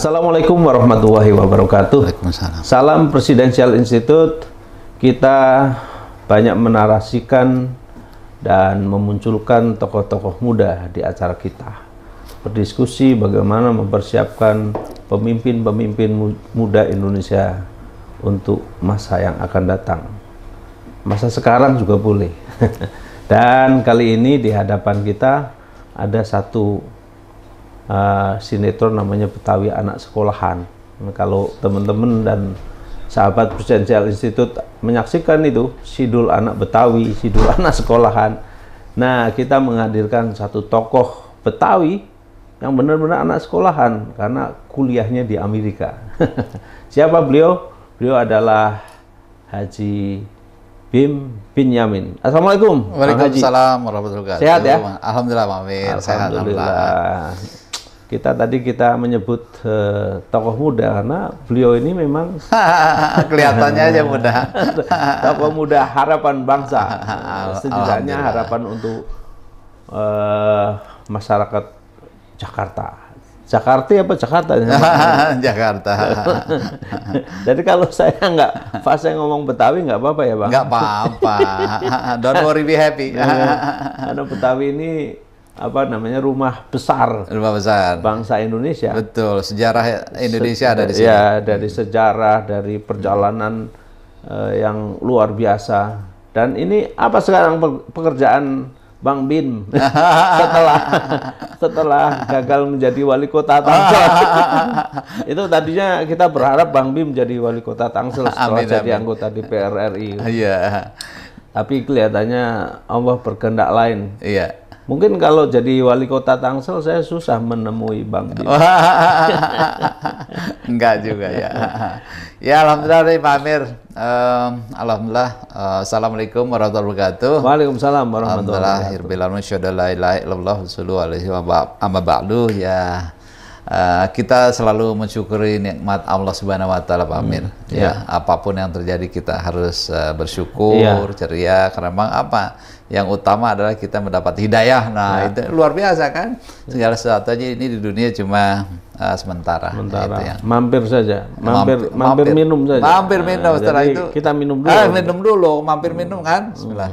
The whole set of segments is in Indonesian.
Assalamualaikum warahmatullahi wabarakatuh. Salam Presidensial Institute. Kita banyak menarasikan dan memunculkan tokoh-tokoh muda di acara kita. Berdiskusi bagaimana mempersiapkan pemimpin-pemimpin muda Indonesia untuk masa yang akan datang. Masa sekarang juga boleh. dan kali ini di hadapan kita ada satu Eh, sinetron namanya Betawi Anak Sekolahan. Nah, kalau teman-teman dan sahabat Presidensial Institute menyaksikan itu, Sidul Anak Betawi, Sidul Anak Sekolahan. Nah, kita menghadirkan satu tokoh Betawi yang benar-benar anak sekolahan karena kuliahnya di Amerika. Siapa beliau? Beliau adalah Haji Bim Binyamin. Assalamualaikum. Waalaikumsalam warahmatullahi wabarakatuh. Sehat ya? Alhamdulillah, Pak Amir. Sehat. Alhamdulillah kita tadi kita menyebut uh, tokoh muda karena beliau ini memang kelihatannya aja muda. tokoh muda harapan bangsa. Setidaknya harapan untuk uh, masyarakat Jakarta. Jakarta apa Jakarta? Jakarta. Jadi kalau saya nggak fase ngomong Betawi nggak apa-apa ya bang? Nggak apa-apa. Don't worry be happy. Iya. Karena Betawi ini apa namanya rumah besar rumah besar bangsa Indonesia betul sejarah Indonesia Se ada di ya, sini ya dari hmm. sejarah dari perjalanan uh, yang luar biasa dan ini apa sekarang pekerjaan Bang Bin setelah setelah gagal menjadi wali kota Tangsel itu tadinya kita berharap Bang Bin menjadi wali kota Tangsel setelah amin, jadi amin. anggota DPR RI iya tapi kelihatannya Allah berkehendak lain iya Mungkin kalau jadi wali kota Tangsel saya susah menemui Bang Bim. Enggak juga ya. ya alhamdulillah nih Pak Amir. Um, alhamdulillah. Uh, Assalamualaikum warahmatullahi wabarakatuh. Waalaikumsalam warahmatullahi wabarakatuh. Alhamdulillah ya. Uh, kita selalu mensyukuri nikmat Allah Subhanahu wa taala Pak Amir. Hmm, ya, ya, apapun yang terjadi kita harus uh, bersyukur, ya. ceria karena memang apa? yang utama adalah kita mendapat hidayah. Nah, ya. itu luar biasa kan? Segala sesuatu aja ini di dunia cuma uh, sementara. Nah, sementara. ya. Mampir saja, mampir, mampir, mampir minum saja. Mampir nah, minum nah, setelah itu. Kita minum ah, dulu. Ah, minum dulu, mampir minum kan? Hmm. Bismillah.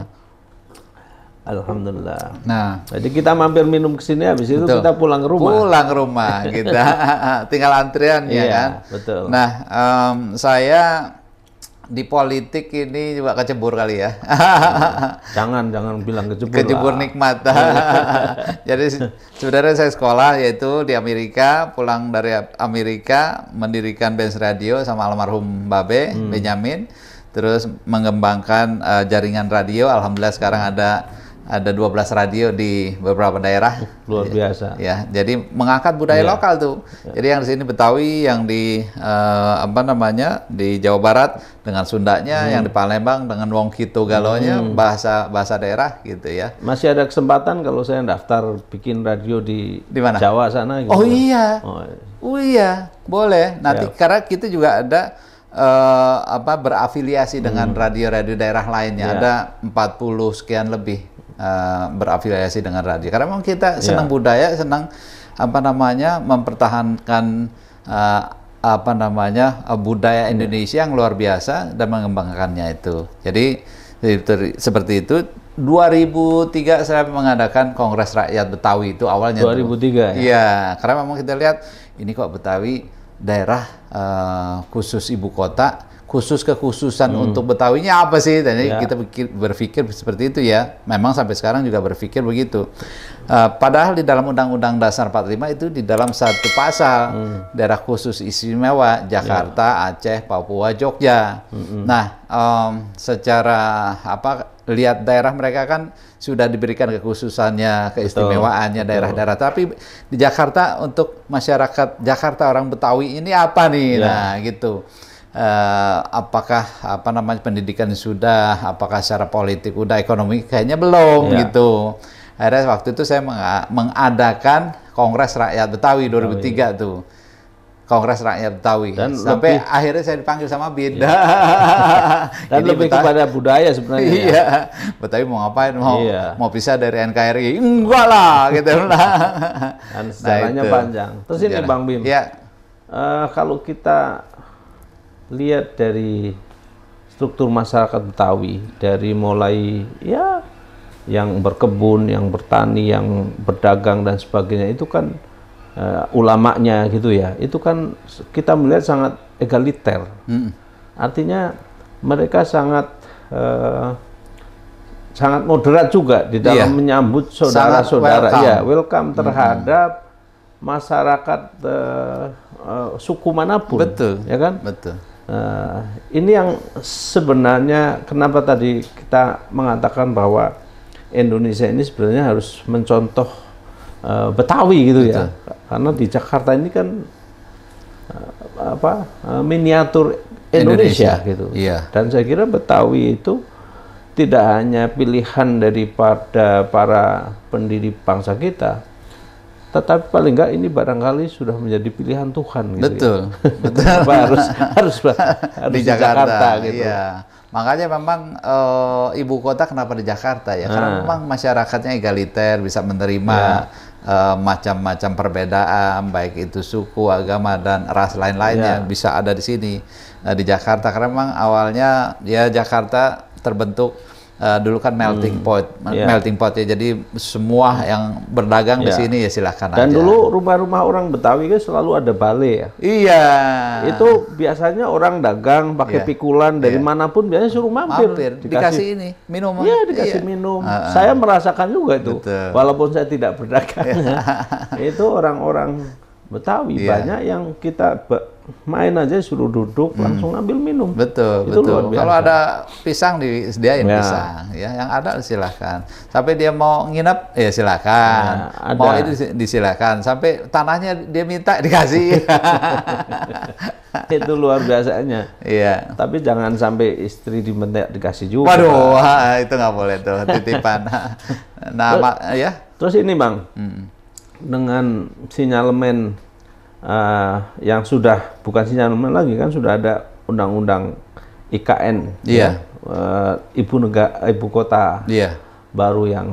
Alhamdulillah. Nah, jadi kita mampir minum ke sini habis itu betul. kita pulang ke rumah. Pulang rumah kita, gitu. tinggal antrian ya iya, kan. Betul. Nah, um, saya di politik ini juga kecebur kali ya. jangan jangan bilang kecebur. Kecebur lah. nikmat. Jadi sebenarnya saya sekolah yaitu di Amerika, pulang dari Amerika mendirikan Benz Radio sama almarhum Babe hmm. Benyamin, terus mengembangkan uh, jaringan radio. Alhamdulillah sekarang ada ada 12 radio di beberapa daerah. Luar iya. biasa. Ya, jadi mengangkat budaya ya. lokal tuh. Ya. Jadi yang di sini Betawi, yang di uh, apa namanya di Jawa Barat dengan Sundanya, hmm. yang di Palembang dengan Wong Kito Galonya hmm. bahasa bahasa daerah gitu ya. Masih ada kesempatan kalau saya daftar bikin radio di, di mana? Jawa sana. Gitu. Oh iya. Oh iya, oh, iya. boleh. Nanti ya. karena kita juga ada uh, apa berafiliasi hmm. dengan radio-radio daerah lainnya. yeah. Ada 40 sekian lebih uh, berafiliasi dengan radio. Karena memang kita senang yeah. budaya, senang apa namanya mempertahankan uh, apa namanya uh, budaya ya. Indonesia yang luar biasa dan mengembangkannya itu. Jadi seperti itu 2003 saya mengadakan Kongres Rakyat Betawi itu awalnya 2003 tuh. ya. Iya, karena memang kita lihat ini kok Betawi daerah uh, khusus ibu kota khusus kekhususan hmm. untuk Betawinya apa sih? Tadi ya. kita berpikir, berpikir seperti itu ya. Memang sampai sekarang juga berpikir begitu. Uh, padahal di dalam Undang-Undang Dasar 45 itu di dalam satu pasal hmm. daerah khusus istimewa Jakarta, ya. Aceh, Papua, Jogja. Hmm. Nah, um, secara apa lihat daerah mereka kan sudah diberikan kekhususannya, keistimewaannya daerah-daerah. Tapi di Jakarta untuk masyarakat Jakarta orang Betawi ini apa nih? Ya. Nah, gitu uh, apakah apa namanya pendidikan sudah, apakah secara politik udah, ekonomi kayaknya belum yeah. gitu. Akhirnya waktu itu saya mengadakan Kongres Rakyat Betawi 2003 Betawi. Iya. tuh. Kongres Rakyat Betawi. Dan Sampai lebih, akhirnya saya dipanggil sama Binda. Iya. Dan Jadi lebih Betawi, kepada budaya sebenarnya. Ya. Iya. Ya. Betawi mau ngapain? Mau iya. mau pisah dari NKRI? Enggak lah, gitu lah. Dan sejarahnya nah, panjang. Terus ini Bang Bim. Iya. Uh, kalau kita lihat dari struktur masyarakat Betawi dari mulai ya yang berkebun, yang bertani, yang berdagang dan sebagainya itu kan uh, ulamanya gitu ya. Itu kan kita melihat sangat egaliter. Hmm. Artinya mereka sangat uh, sangat moderat juga di dalam yeah. menyambut saudara-saudara iya, welcome. ya, welcome hmm. terhadap hmm. masyarakat uh, uh, suku manapun. Betul. Ya kan? Betul. Uh, ini yang sebenarnya kenapa tadi kita mengatakan bahwa Indonesia ini sebenarnya harus mencontoh uh, Betawi gitu ya. Betul. ya, karena di Jakarta ini kan uh, apa uh, miniatur Indonesia, Indonesia gitu. Yeah. Dan saya kira Betawi itu tidak hanya pilihan daripada para pendiri bangsa kita, tetapi paling enggak ini barangkali sudah menjadi pilihan Tuhan gitu. Ya. Betul. Ya. Betul. harus harus harus di, Jakarta, Jakarta gitu. Iya. Makanya memang e, ibu kota kenapa di Jakarta ya? Karena Karena ah. memang masyarakatnya egaliter, bisa menerima yeah. Ya. e, macam-macam perbedaan, baik itu suku, agama dan ras lain-lainnya yeah. bisa ada di sini eh, di Jakarta. Karena memang awalnya ya Jakarta terbentuk uh, dulu kan melting hmm. pot, yeah. melting pot ya. Jadi semua yang berdagang yeah. di iya. sini ya silahkan Dan aja. dulu rumah-rumah orang Betawi kan selalu ada balai ya. Iya. Itu biasanya orang dagang pakai yeah. pikulan dari yeah. manapun biasanya suruh mampir. mampir. Dikasih, dikasih ini minum. Iya dikasih yeah. minum. Uh, uh. Saya merasakan juga itu, Betul. walaupun saya tidak berdagang. Yeah. itu orang-orang Betawi yeah. banyak yang kita main aja suruh duduk hmm. langsung ambil minum. Betul, itu betul. Kalau ada pisang disediain ya. pisang ya, yang ada silahkan. Sampai dia mau nginep ya silahkan. Ya, ada. Mau itu disilahkan. Sampai tanahnya dia minta dikasih. itu luar biasanya. Iya. Tapi jangan sampai istri diminta dikasih juga. Waduh, ha, itu nggak boleh tuh titipan. nah, terus, ya. Terus ini bang, hmm. dengan sinyalemen uh, yang sudah bukan sinyaman lagi kan sudah ada undang-undang IKN iya. ya, uh, ibu negara ibu kota iya. baru yang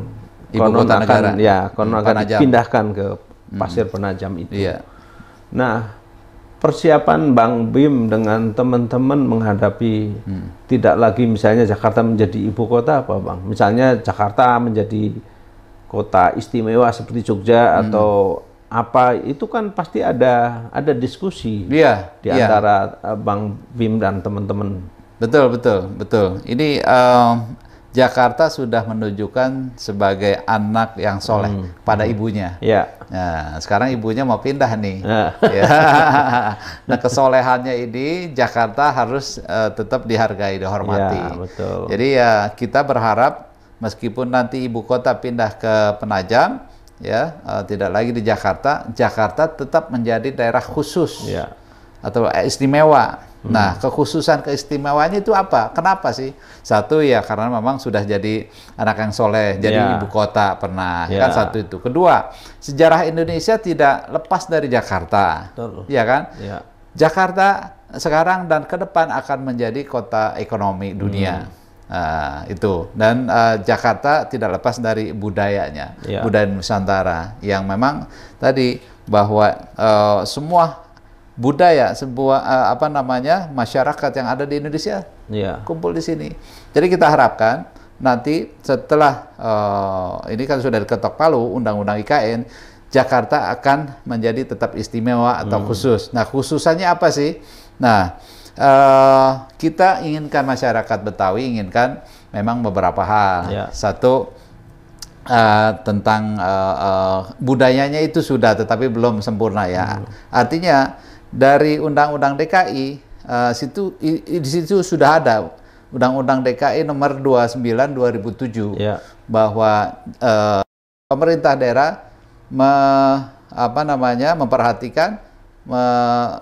ibu konon kota akan negara. ya konon hmm, akan penajam. dipindahkan ke hmm. pasir penajam itu. Iya. Nah persiapan Bang Bim dengan teman-teman menghadapi hmm. tidak lagi misalnya Jakarta menjadi ibu kota apa Bang? Misalnya Jakarta menjadi kota istimewa seperti Jogja hmm. atau apa itu kan pasti ada ada diskusi ya, di ya. antara eh, Bang Bim dan teman-teman. Betul betul betul. Ini um, Jakarta sudah menunjukkan sebagai anak yang soleh hmm. pada hmm. ibunya. Ya. Nah, sekarang ibunya mau pindah nih. Ya. nah, kesolehannya ini Jakarta harus uh, tetap dihargai, dihormati. Ya, betul. Jadi ya kita berharap meskipun nanti ibu kota pindah ke Penajam, ya uh, tidak lagi di Jakarta Jakarta tetap menjadi daerah khusus ya. atau istimewa hmm. nah kekhususan keistimewaannya itu apa kenapa sih satu ya karena memang sudah jadi anak yang soleh jadi ya. ibu kota pernah ya. kan satu itu kedua sejarah Indonesia tidak lepas dari Jakarta Betul. ya kan ya. Jakarta sekarang dan ke depan akan menjadi kota ekonomi dunia hmm Ah, itu dan uh, Jakarta tidak lepas dari budayanya ya. budaya Nusantara yang memang tadi bahwa uh, semua budaya sebuah eh, uh, apa namanya masyarakat yang ada di Indonesia ya. kumpul di sini jadi kita harapkan nanti setelah uh, ini kan sudah diketok palu undang-undang IKN Jakarta akan menjadi tetap istimewa atau hmm. khusus nah khususannya apa sih nah Eh, kita inginkan masyarakat Betawi inginkan memang beberapa hal. Ya. Satu uh, tentang uh, uh, budayanya itu sudah, tetapi belum sempurna ya. Hmm. Artinya dari Undang-Undang DKI uh, situ di situ sudah ada Undang-Undang DKI nomor 29 2007 ya. bahwa uh, pemerintah daerah me, apa namanya memperhatikan me,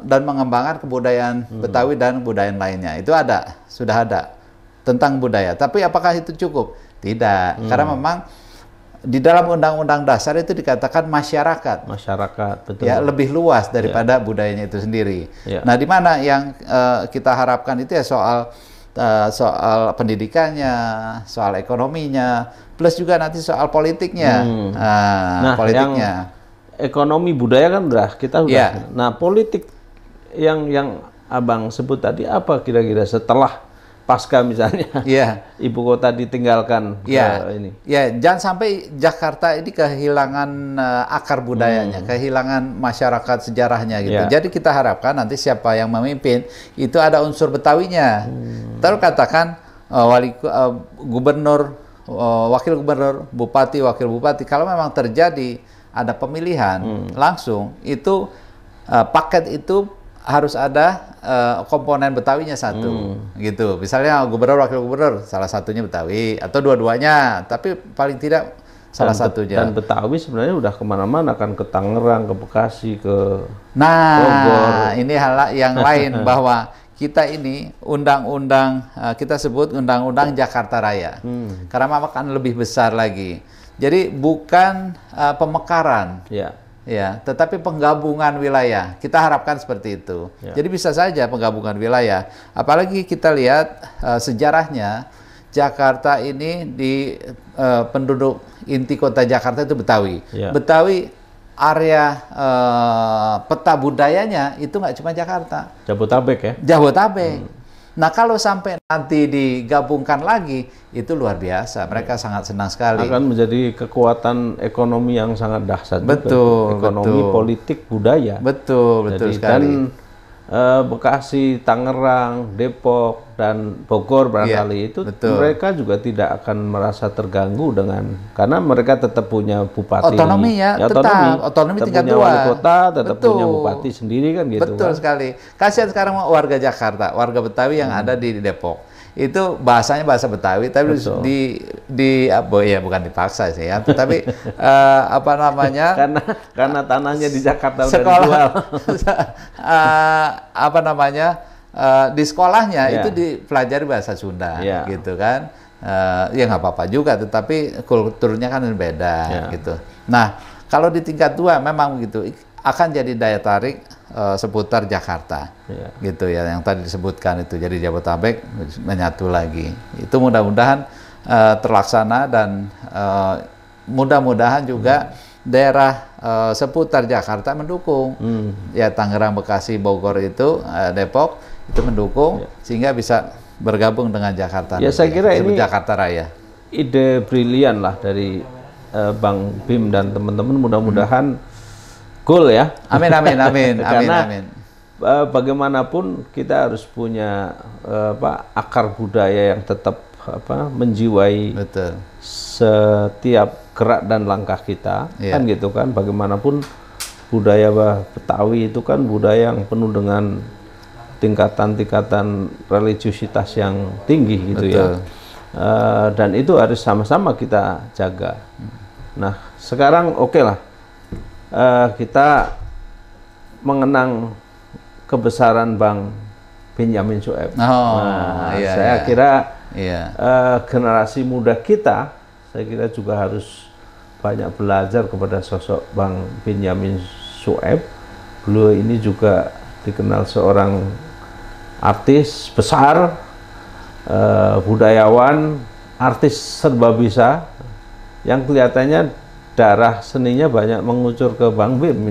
dan mengembangkan kebudayaan hmm. Betawi dan budaya lainnya. Itu ada, sudah ada tentang budaya. Tapi apakah itu cukup? Tidak, hmm. karena memang di dalam undang-undang dasar itu dikatakan masyarakat. Masyarakat, betul. Ya, lebih luas daripada yeah. budayanya itu sendiri. Yeah. Nah, di mana yang uh, kita harapkan itu ya soal uh, soal pendidikannya, soal ekonominya, plus juga nanti soal politiknya. Hmm. Ah, nah, nah, politiknya. Yang ekonomi budaya kan udah kita udah. Yeah. Nah, politik yang yang Abang sebut tadi apa kira-kira setelah pasca misalnya yeah. ibu kota ditinggalkan yeah. uh, ini. Ya, yeah. jangan sampai Jakarta ini kehilangan uh, akar budayanya, hmm. kehilangan masyarakat sejarahnya gitu. Yeah. Jadi kita harapkan nanti siapa yang memimpin itu ada unsur Betawinya. Hmm. Terus katakan uh, wali uh, gubernur, wakil gubernur, bupati, wakil bupati kalau memang terjadi ada pemilihan hmm. langsung itu uh, paket itu harus ada uh, komponen Betawinya satu hmm. gitu misalnya gubernur wakil gubernur salah satunya Betawi atau dua-duanya tapi paling tidak salah dan satunya dan Betawi sebenarnya udah kemana-mana akan ke Tangerang ke Bekasi ke nah Bogor. ini hal yang lain bahwa kita ini undang-undang eh, kita sebut undang-undang Jakarta Raya hmm. karena akan lebih besar lagi jadi bukan uh, pemekaran. Ya. Ya, tetapi penggabungan wilayah. Kita harapkan seperti itu. Ya. Jadi bisa saja penggabungan wilayah. Apalagi kita lihat uh, sejarahnya Jakarta ini di uh, penduduk inti kota Jakarta itu Betawi. Ya. Betawi area uh, peta budayanya itu nggak cuma Jakarta. Jabotabek ya. Jabotabek. Hmm Nah kalau sampai nanti digabungkan lagi itu luar biasa. Mereka iya. sangat senang sekali. Akan menjadi kekuatan ekonomi yang sangat dahsyat. Betul. Juga. Ekonomi, betul. politik, budaya. Betul, betul Jadi, sekali. Dan eh, Bekasi, Tangerang, Depok dan Bogor barangkali yeah, itu betul. mereka juga tidak akan merasa terganggu dengan karena mereka tetap punya bupati otonomi ya, ya otonomi, tetap otonomi tetap tingkat punya dua. wali kota tetap betul. punya bupati sendiri kan gitu betul kan? sekali kasihan sekarang warga Jakarta warga Betawi yang hmm. ada di Depok itu bahasanya bahasa Betawi tapi Betul. di di apa ah, ya bukan dipaksa sih ya tapi uh, eh, apa namanya karena karena tanahnya di Jakarta sekolah, udah eh, uh, apa namanya uh, di sekolahnya yeah. itu dipelajari bahasa Sunda yeah. gitu kan uh, ya nggak apa-apa juga tetapi kulturnya kan beda yeah. gitu nah kalau di tingkat dua memang begitu akan jadi daya tarik uh, seputar Jakarta yeah. gitu ya yang tadi disebutkan itu jadi Jabotabek menyatu lagi itu mudah-mudahan uh, terlaksana dan uh, mudah-mudahan juga hmm. daerah uh, seputar Jakarta mendukung hmm. ya Tangerang Bekasi Bogor itu uh, Depok itu mendukung yeah. sehingga bisa bergabung dengan Jakarta ya saya ya. kira ini Jakarta Raya ide brilian lah dari Bang Bim dan teman-teman mudah-mudahan hmm cool ya. Amin amin amin amin Karena, amin. Uh, bagaimanapun kita harus punya uh, apa akar budaya yang tetap apa menjiwai Betul. setiap gerak dan langkah kita yeah. kan gitu kan bagaimanapun budaya bah, Betawi itu kan budaya yang penuh dengan tingkatan-tingkatan religiusitas yang tinggi gitu ya. Betul. ya uh, dan itu harus sama-sama kita jaga nah sekarang oke okay lah uh, kita mengenang kebesaran Bang Benjamin Sueb. Oh, nah, iya, saya iya. kira iya. Uh, generasi muda kita, saya kira juga harus banyak belajar kepada sosok Bang Benjamin Sueb. Beliau ini juga dikenal seorang artis besar, uh, budayawan, artis serba bisa, yang kelihatannya darah seninya banyak mengucur ke Bang Bim.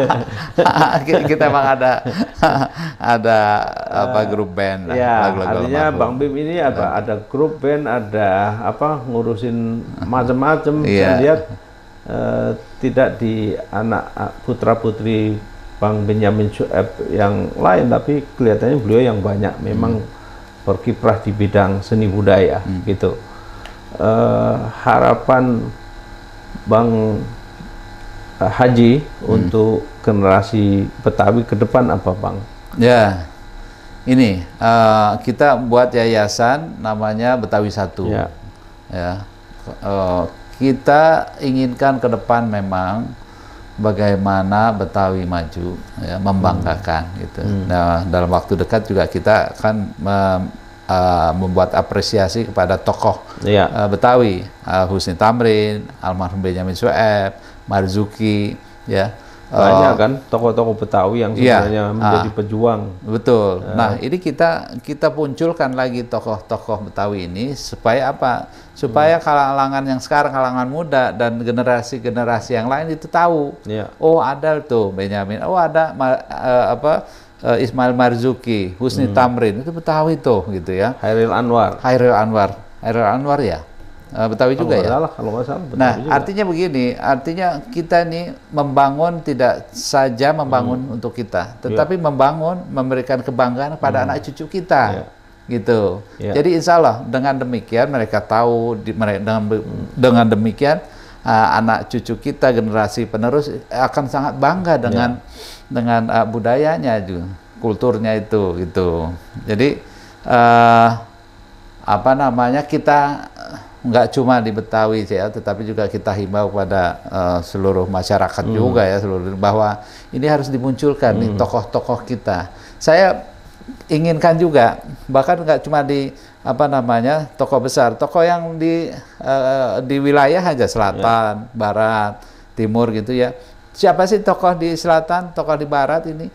kita emang ada ada apa grup band Ya, lagu -lagu artinya lagu. Bang Bim ini apa ada grup band, ada apa ngurusin macam-macam. Yeah. Iya. lihat e, tidak di anak ah, putra putri Bang Benyamin Sueb yang lain, tapi kelihatannya beliau yang banyak memang hmm. berkiprah di bidang seni budaya hmm. gitu. Uh, harapan Bang eh, Haji hmm. untuk generasi Betawi ke depan apa Bang? Ya, ini uh, kita buat yayasan namanya Betawi Satu. Ya. ya. Uh, kita inginkan ke depan memang bagaimana Betawi maju, ya, membanggakan hmm. gitu. Hmm. Nah, dalam waktu dekat juga kita akan uh, membuat apresiasi kepada tokoh yeah. Iya. uh, Betawi, uh, Husni Tamrin, almarhum Benjamin Sueb, Marzuki, ya. Banyak uh, kan tokoh-tokoh Betawi yang iya. sebenarnya menjadi uh, pejuang. Betul. Uh. Nah, ini kita kita munculkan lagi tokoh-tokoh Betawi ini supaya apa? Supaya hmm. kalangan yang sekarang kalangan muda dan generasi-generasi yang lain itu tahu. Yeah. Oh, ada tuh Benjamin. Oh, ada uh, apa? uh, Ismail Marzuki, Husni hmm. Tamrin, itu Betawi tuh gitu ya. Hairil Anwar. Hairil Anwar. Hairil Anwar ya. Uh, Betawi oh, juga ya. Salah, kalau nggak Betawi nah, juga. artinya begini, artinya kita ini membangun tidak saja membangun hmm. untuk kita, iya. tetapi yeah. membangun memberikan kebanggaan pada hmm. anak cucu kita. Yeah gitu. Yeah. Jadi insya Allah dengan demikian mereka tahu di, mereka dengan hmm. dengan demikian uh, anak cucu kita generasi penerus akan sangat bangga ya. dengan yeah. dengan uh, budayanya juga kulturnya itu gitu jadi uh, apa namanya kita nggak cuma di Betawi ya, tetapi juga kita himbau kepada uh, seluruh masyarakat mm. juga ya seluruh bahwa ini harus dimunculkan mm. nih hmm. tokoh-tokoh kita. Saya inginkan juga bahkan nggak cuma di apa namanya toko besar, toko yang di uh, di wilayah aja selatan, yeah. barat, timur gitu ya. Siapa sih tokoh di selatan, tokoh di barat ini?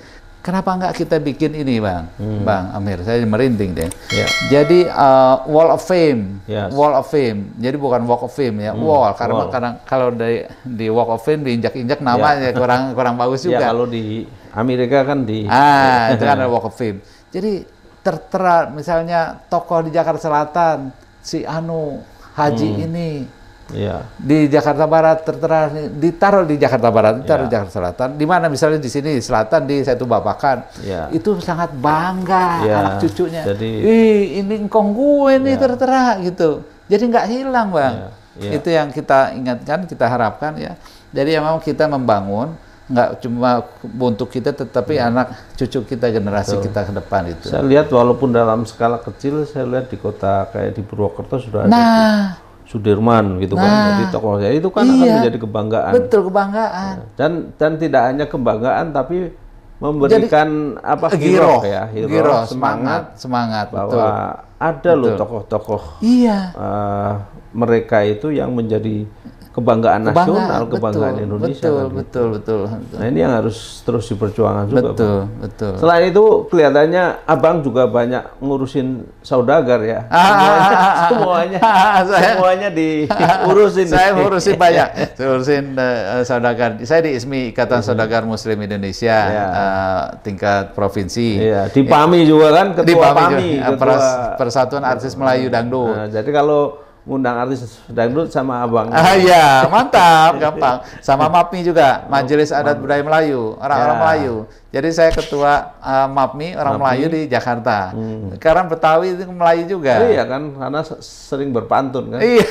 Kenapa nggak kita bikin ini, bang, hmm. bang Amir? Saya merinding deh. Yeah. Jadi uh, wall of fame, yes. wall of fame. Jadi bukan walk of fame ya, hmm. wall. Karena wall. kadang kalau dari di walk of fame diinjak-injak ya. namanya yeah. kurang kurang bagus ya, juga. yeah, kalau di Amerika kan di. Ah, ya. itu kan ada walk of fame. Jadi tertera misalnya tokoh di Jakarta Selatan si Anu Haji hmm. ini yeah. di Jakarta Barat tertera ditaruh di Jakarta Barat ditaruh yeah. di iya. Jakarta Selatan di mana misalnya di sini di selatan di satu babakan yeah. itu sangat bangga yeah. anak cucunya Jadi, Ih, ini engkong gue nih yeah. tertera gitu jadi nggak hilang bang yeah. Yeah. itu yang kita ingatkan kita harapkan ya jadi memang ya kita membangun nggak cuma untuk kita tetapi hmm. anak cucu kita generasi Betul. kita ke depan itu. Saya lihat walaupun dalam skala kecil saya lihat di kota kayak di Purwokerto sudah nah. ada Sudirman gitu kan. nah. kan. Jadi tokoh saya itu kan iya. akan menjadi kebanggaan. Betul kebanggaan. Iya. Dan dan tidak hanya kebanggaan tapi memberikan Jadi, apa eh, hero ya, hero, hero semangat semangat bahwa betul. ada loh tokoh-tokoh iya. uh, mereka itu yang menjadi kebanggaan, kebanggaan nasional, betul, kebanggaan Indonesia. Betul, kan? Gitu. betul, betul, betul. Nah ini yang harus terus diperjuangkan juga. Betul, bang. betul. Selain itu kelihatannya abang juga banyak ngurusin saudagar ya. Ah, semuanya, ah ah, ah, ah, semuanya, ah, diurusin. Ah, saya ngurusin banyak, ngurusin uh, saudagar. Saya di ISMI Ikatan mm-hmm. Saudagar Muslim Indonesia ya. uh, tingkat provinsi. Iya. Di PAMI ya. juga kan, ketua di PAMI, PAMI ketua Persatuan Artis Melayu Dangdut. Nah, jadi kalau Undang artis dangdut sama abang. Ah iya, mantap, gampang. Sama MAPMI juga, Majelis Adat Budaya Melayu, orang-orang ya. Melayu. Jadi saya ketua uh, MAPMI orang MAPMI. Melayu di Jakarta. Hmm. Sekarang Betawi itu Melayu juga. Iya kan, karena sering berpantun kan. Iya.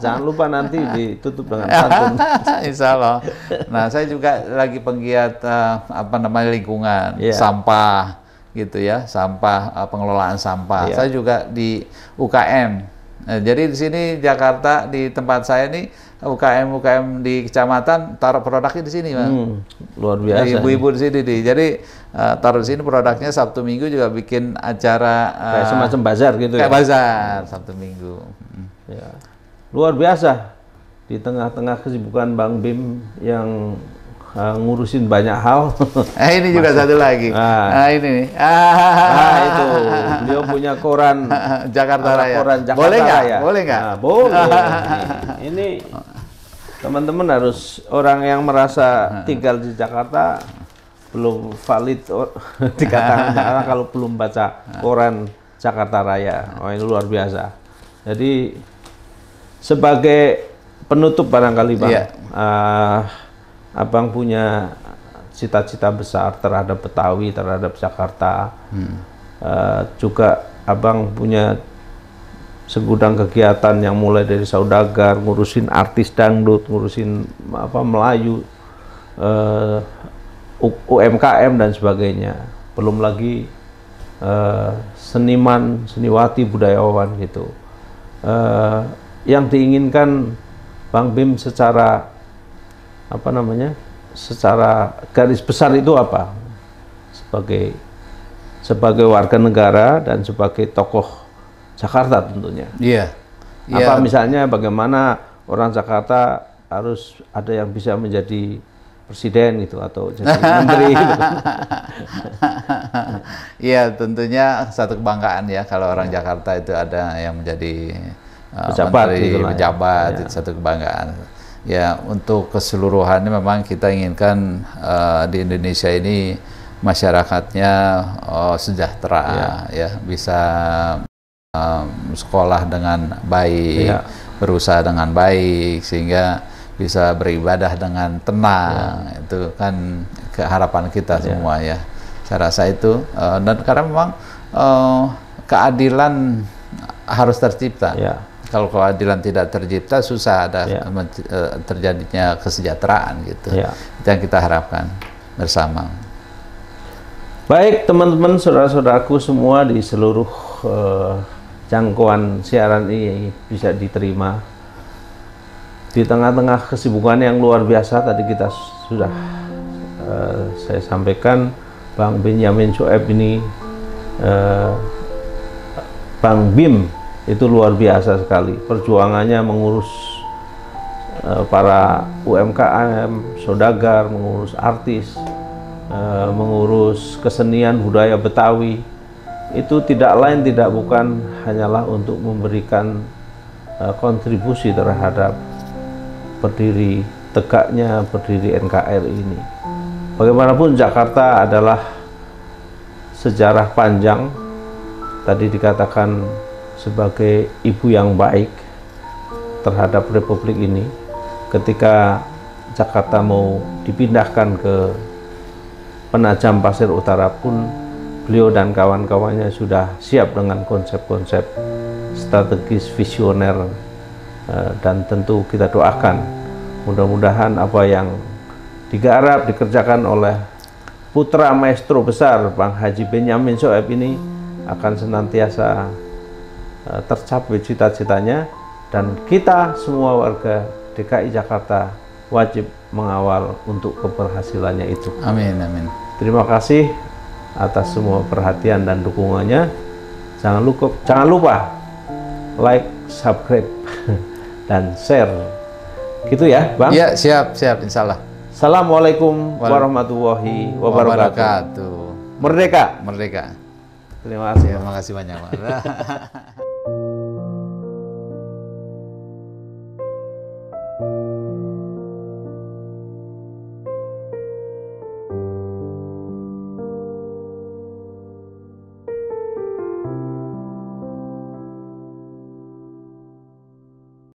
Jangan lupa nanti ditutup dengan pantun. Insya Allah. Nah, saya juga lagi penggiat uh, apa namanya lingkungan, yeah. sampah gitu ya, sampah ah, pengelolaan sampah. Yeah. Saya juga di UKM Nah, jadi di sini Jakarta di tempat saya ini UKM-UKM di kecamatan taruh produknya di sini, Bang. Hmm, luar biasa. Nah, ibu-ibu di sini di. Jadi uh, taruh di sini produknya Sabtu Minggu juga bikin acara uh, kayak semacam bazar gitu kayak ya. bazar Sabtu Minggu. Hmm. Ya. Luar biasa. Di tengah-tengah kesibukan Bang Bim yang uh, ngurusin banyak hal. Eh ini juga Masuk. satu lagi. Nah, nah ini nih. Ah, nah, itu Dia punya koran Jakarta Raya. Koran Jakarta boleh gak? Raya. Boleh nggak? Nah, boleh. ini teman-teman harus orang yang merasa ah. tinggal di Jakarta belum valid dikatakan kalau belum baca ah. koran Jakarta Raya. Ah. Oh, ini luar biasa. Jadi sebagai penutup barangkali Pak. Iya. Uh, abang punya cita-cita besar terhadap Betawi, terhadap Jakarta. Hmm. Uh, juga abang punya segudang kegiatan yang mulai dari saudagar, ngurusin artis dangdut, ngurusin apa Melayu, uh, eh, UMKM dan sebagainya. Belum lagi uh, seniman, seniwati, budayawan gitu. Uh, yang diinginkan Bang Bim secara apa namanya secara garis besar itu apa sebagai sebagai warga negara dan sebagai tokoh Jakarta tentunya. Iya. Yeah. Yeah. Apa iya. misalnya bagaimana orang Jakarta harus ada yang bisa menjadi presiden gitu atau jadi menteri gitu. Iya, tentunya satu kebanggaan ya kalau orang ya. Jakarta itu ada yang menjadi uh, pejabat menteri, gitu ya. pejabat ya. itu satu kebanggaan ya untuk keseluruhan ini memang kita inginkan uh, di Indonesia ini masyarakatnya uh, sejahtera ya, ya bisa um, sekolah dengan baik ya. berusaha dengan baik sehingga bisa beribadah dengan tenang ya. itu kan keharapan kita ya. semua ya saya rasa itu uh, dan karena memang uh, keadilan harus tercipta ya kalau keadilan tidak tercipta susah ada ya. E, terjadinya kesejahteraan gitu. Ya. yang kita harapkan bersama. Baik teman-teman saudara-saudaraku semua di seluruh uh, jangkauan siaran ini bisa diterima. Di tengah-tengah kesibukan yang luar biasa tadi kita sudah uh, saya sampaikan Bang Benjamin Soeb ini uh, Bang Bim itu luar biasa sekali perjuangannya mengurus uh, para UMKM, sodagar, mengurus artis, uh, mengurus kesenian budaya Betawi itu tidak lain tidak bukan hanyalah untuk memberikan uh, kontribusi terhadap berdiri tegaknya berdiri NKRI ini. Bagaimanapun Jakarta adalah sejarah panjang tadi dikatakan sebagai ibu yang baik terhadap republik ini ketika Jakarta mau dipindahkan ke penajam pasir utara pun beliau dan kawan-kawannya sudah siap dengan konsep-konsep strategis visioner eh, dan tentu kita doakan mudah-mudahan apa yang digarap dikerjakan oleh putra maestro besar Bang Haji Benyamin Soeb ini akan senantiasa Eh, tercapai cita-citanya dan kita semua warga DKI Jakarta wajib mengawal untuk keberhasilannya itu. Amin amin. Terima kasih atas semua perhatian dan dukungannya. Jangan lupa jangan lupa like, subscribe dan share. Gitu ya, Bang? Iya, siap, siap insyaallah. Assalamualaikum warahmatullahi wabarakatuh. Merdeka. Merdeka. Terima kasih. Terima kasih banyak, Pak.